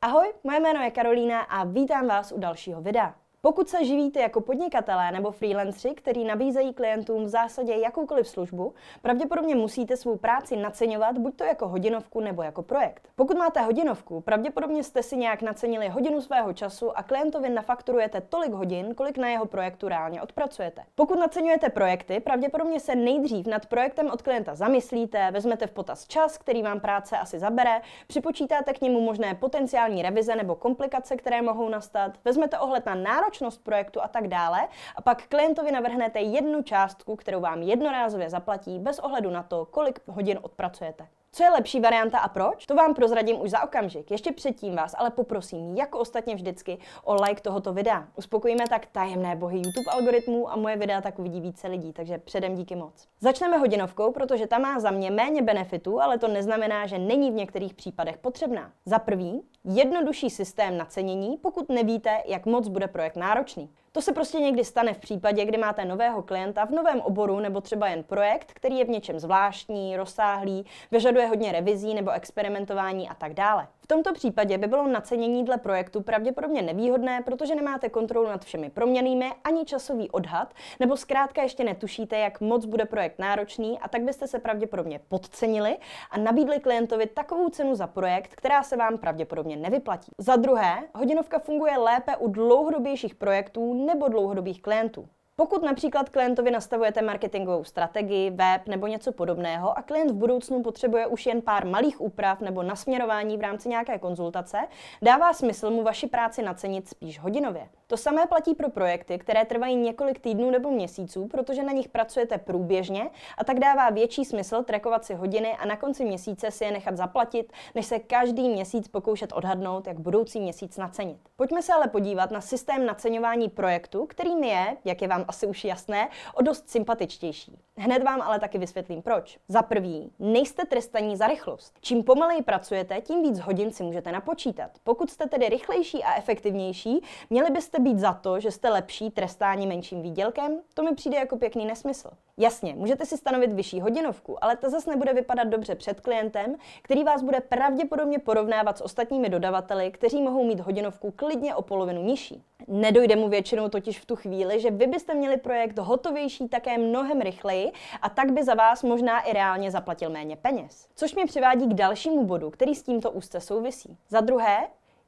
Ahoj, moje jméno je Karolína a vítám vás u dalšího videa. Pokud se živíte jako podnikatelé nebo freelancři, kteří nabízejí klientům v zásadě jakoukoliv službu, pravděpodobně musíte svou práci naceňovat buď to jako hodinovku nebo jako projekt. Pokud máte hodinovku, pravděpodobně jste si nějak nacenili hodinu svého času a klientovi nafakturujete tolik hodin, kolik na jeho projektu reálně odpracujete. Pokud naceňujete projekty, pravděpodobně se nejdřív nad projektem od klienta zamyslíte, vezmete v potaz čas, který vám práce asi zabere, připočítáte k němu možné potenciální revize nebo komplikace, které mohou nastat, vezmete ohled na náročnost náročnost projektu a tak dále. A pak klientovi navrhnete jednu částku, kterou vám jednorázově zaplatí bez ohledu na to, kolik hodin odpracujete. Co je lepší varianta a proč? To vám prozradím už za okamžik. Ještě předtím vás ale poprosím, jako ostatně vždycky, o like tohoto videa. Uspokojíme tak tajemné bohy YouTube algoritmů a moje videa tak uvidí více lidí, takže předem díky moc. Začneme hodinovkou, protože ta má za mě méně benefitů, ale to neznamená, že není v některých případech potřebná. Za prvý, jednodušší systém na cenění, pokud nevíte, jak moc bude projekt náročný. To se prostě někdy stane v případě, kdy máte nového klienta v novém oboru nebo třeba jen projekt, který je v něčem zvláštní, rozsáhlý, vyžaduje hodně revizí nebo experimentování a tak dále tomto případě by bylo nacenění dle projektu pravděpodobně nevýhodné, protože nemáte kontrolu nad všemi proměnými ani časový odhad, nebo zkrátka ještě netušíte, jak moc bude projekt náročný a tak byste se pravděpodobně podcenili a nabídli klientovi takovou cenu za projekt, která se vám pravděpodobně nevyplatí. Za druhé, hodinovka funguje lépe u dlouhodobějších projektů nebo dlouhodobých klientů. Pokud například klientovi nastavujete marketingovou strategii, web nebo něco podobného a klient v budoucnu potřebuje už jen pár malých úprav nebo nasměrování v rámci nějaké konzultace, dává smysl mu vaši práci nacenit spíš hodinově. To samé platí pro projekty, které trvají několik týdnů nebo měsíců, protože na nich pracujete průběžně a tak dává větší smysl trekovat si hodiny a na konci měsíce si je nechat zaplatit, než se každý měsíc pokoušet odhadnout, jak budoucí měsíc nacenit. Pojďme se ale podívat na systém naceňování projektu, kterým je, jak je vám asi už jasné, o dost sympatičtější. Hned vám ale taky vysvětlím proč. Za prvý, nejste trestaní za rychlost. Čím pomaleji pracujete, tím víc hodin si můžete napočítat. Pokud jste tedy rychlejší a efektivnější, měli byste chcete být za to, že jste lepší trestání menším výdělkem? To mi přijde jako pěkný nesmysl. Jasně, můžete si stanovit vyšší hodinovku, ale ta zase nebude vypadat dobře před klientem, který vás bude pravděpodobně porovnávat s ostatními dodavateli, kteří mohou mít hodinovku klidně o polovinu nižší. Nedojde mu většinou totiž v tu chvíli, že vy byste měli projekt hotovější také mnohem rychleji a tak by za vás možná i reálně zaplatil méně peněz. Což mě přivádí k dalšímu bodu, který s tímto úzce souvisí. Za druhé,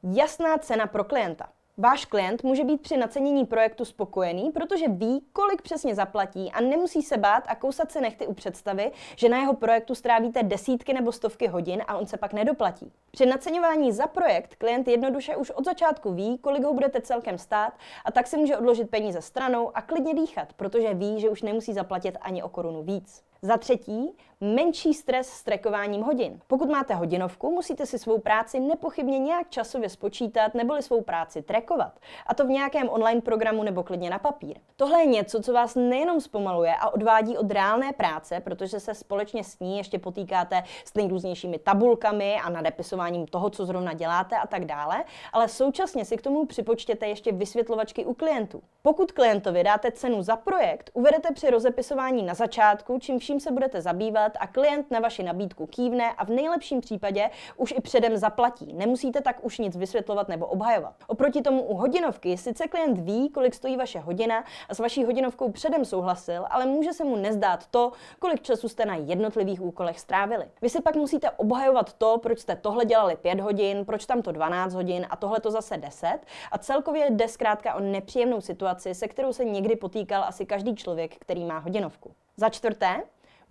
jasná cena pro klienta. Váš klient může být při nacenění projektu spokojený, protože ví, kolik přesně zaplatí a nemusí se bát a kousat se nechty u představy, že na jeho projektu strávíte desítky nebo stovky hodin a on se pak nedoplatí. Při naceňování za projekt klient jednoduše už od začátku ví, kolik ho budete celkem stát a tak si může odložit peníze stranou a klidně dýchat, protože ví, že už nemusí zaplatit ani o korunu víc. Za třetí, menší stres s trekováním hodin. Pokud máte hodinovku, musíte si svou práci nepochybně nějak časově spočítat neboli svou práci trekovat. A to v nějakém online programu nebo klidně na papír. Tohle je něco, co vás nejenom zpomaluje a odvádí od reálné práce, protože se společně s ní ještě potýkáte s nejrůznějšími tabulkami a nadepisováním toho, co zrovna děláte a tak dále, ale současně si k tomu připočtěte ještě vysvětlovačky u klientů. Pokud klientovi dáte cenu za projekt, uvedete při rozepisování na začátku, čím vším se budete zabývat, let a klient na vaši nabídku kývne a v nejlepším případě už i předem zaplatí. Nemusíte tak už nic vysvětlovat nebo obhajovat. Oproti tomu u hodinovky sice klient ví, kolik stojí vaše hodina a s vaší hodinovkou předem souhlasil, ale může se mu nezdát to, kolik času jste na jednotlivých úkolech strávili. Vy si pak musíte obhajovat to, proč jste tohle dělali 5 hodin, proč tam to 12 hodin a tohle to zase 10 a celkově jde zkrátka o nepříjemnou situaci, se kterou se někdy potýkal asi každý člověk, který má hodinovku. Za čtvrté,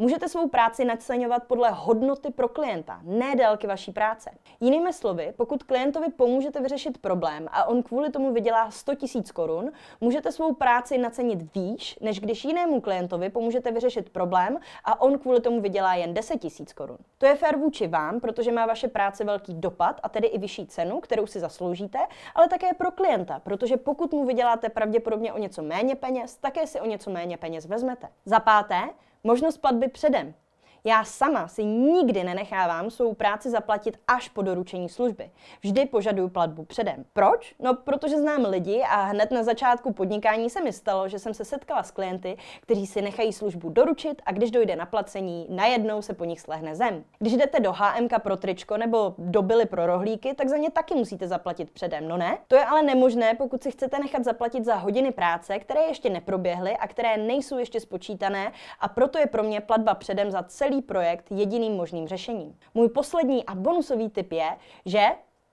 Můžete svou práci naceňovat podle hodnoty pro klienta, ne délky vaší práce. Jinými slovy, pokud klientovi pomůžete vyřešit problém a on kvůli tomu vydělá 100 000 korun, můžete svou práci nacenit výš, než když jinému klientovi pomůžete vyřešit problém a on kvůli tomu vydělá jen 10 000 korun. To je fér vůči vám, protože má vaše práce velký dopad a tedy i vyšší cenu, kterou si zasloužíte, ale také pro klienta, protože pokud mu vyděláte pravděpodobně o něco méně peněz, také si o něco méně peněz vezmete. Za páté, možnost platby předem, já sama si nikdy nenechávám svou práci zaplatit až po doručení služby. Vždy požaduju platbu předem. Proč? No, protože znám lidi a hned na začátku podnikání se mi stalo, že jsem se setkala s klienty, kteří si nechají službu doručit a když dojde na placení, najednou se po nich slehne zem. Když jdete do HMK pro tričko nebo do Byly pro rohlíky, tak za ně taky musíte zaplatit předem, no ne? To je ale nemožné, pokud si chcete nechat zaplatit za hodiny práce, které ještě neproběhly a které nejsou ještě spočítané a proto je pro mě platba předem za celý celý projekt jediným možným řešením. Můj poslední a bonusový tip je, že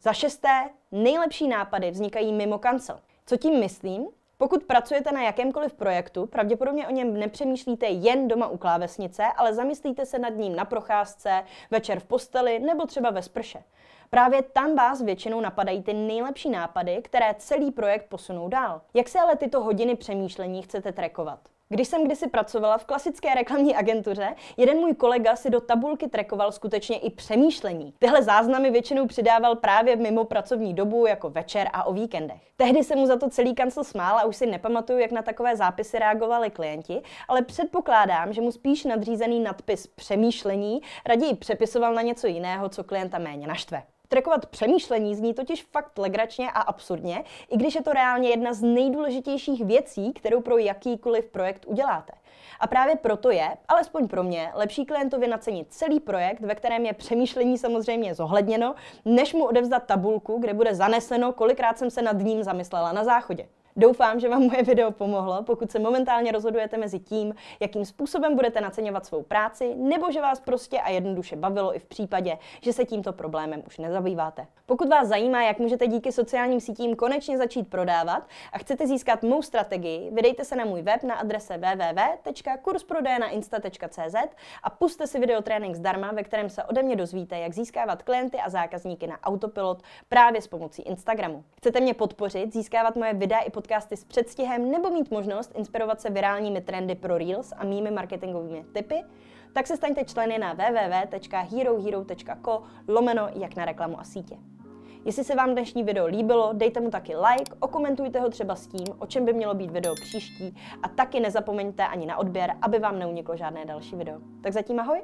za šesté nejlepší nápady vznikají mimo kancel. Co tím myslím? Pokud pracujete na jakémkoliv projektu, pravděpodobně o něm nepřemýšlíte jen doma u klávesnice, ale zamyslíte se nad ním na procházce, večer v posteli nebo třeba ve sprše. Právě tam vás většinou napadají ty nejlepší nápady, které celý projekt posunou dál. Jak se ale tyto hodiny přemýšlení chcete trekovat? Když jsem kdysi pracovala v klasické reklamní agentuře, jeden můj kolega si do tabulky trekoval skutečně i přemýšlení. Tyhle záznamy většinou přidával právě mimo pracovní dobu, jako večer a o víkendech. Tehdy se mu za to celý kancel smál a už si nepamatuju, jak na takové zápisy reagovali klienti, ale předpokládám, že mu spíš nadřízený nadpis přemýšlení raději přepisoval na něco jiného, co klienta méně naštve. Trekovat přemýšlení zní totiž fakt legračně a absurdně, i když je to reálně jedna z nejdůležitějších věcí, kterou pro jakýkoliv projekt uděláte. A právě proto je, alespoň pro mě, lepší klientovi nacenit celý projekt, ve kterém je přemýšlení samozřejmě zohledněno, než mu odevzdat tabulku, kde bude zaneseno, kolikrát jsem se nad ním zamyslela na záchodě. Doufám, že vám moje video pomohlo, pokud se momentálně rozhodujete mezi tím, jakým způsobem budete naceňovat svou práci, nebo že vás prostě a jednoduše bavilo i v případě, že se tímto problémem už nezabýváte. Pokud vás zajímá, jak můžete díky sociálním sítím konečně začít prodávat a chcete získat mou strategii, vydejte se na můj web na adrese www.kursprodejnainsta.cz a puste si videotrénink zdarma, ve kterém se ode mě dozvíte, jak získávat klienty a zákazníky na autopilot právě s pomocí Instagramu. Chcete mě podpořit, získávat moje videa i pod podcasty s předstihem nebo mít možnost inspirovat se virálními trendy pro Reels a mými marketingovými typy, tak se staňte členy na www.herohero.co lomeno jak na reklamu a sítě. Jestli se vám dnešní video líbilo, dejte mu taky like, okomentujte ho třeba s tím, o čem by mělo být video příští a taky nezapomeňte ani na odběr, aby vám neuniklo žádné další video. Tak zatím ahoj!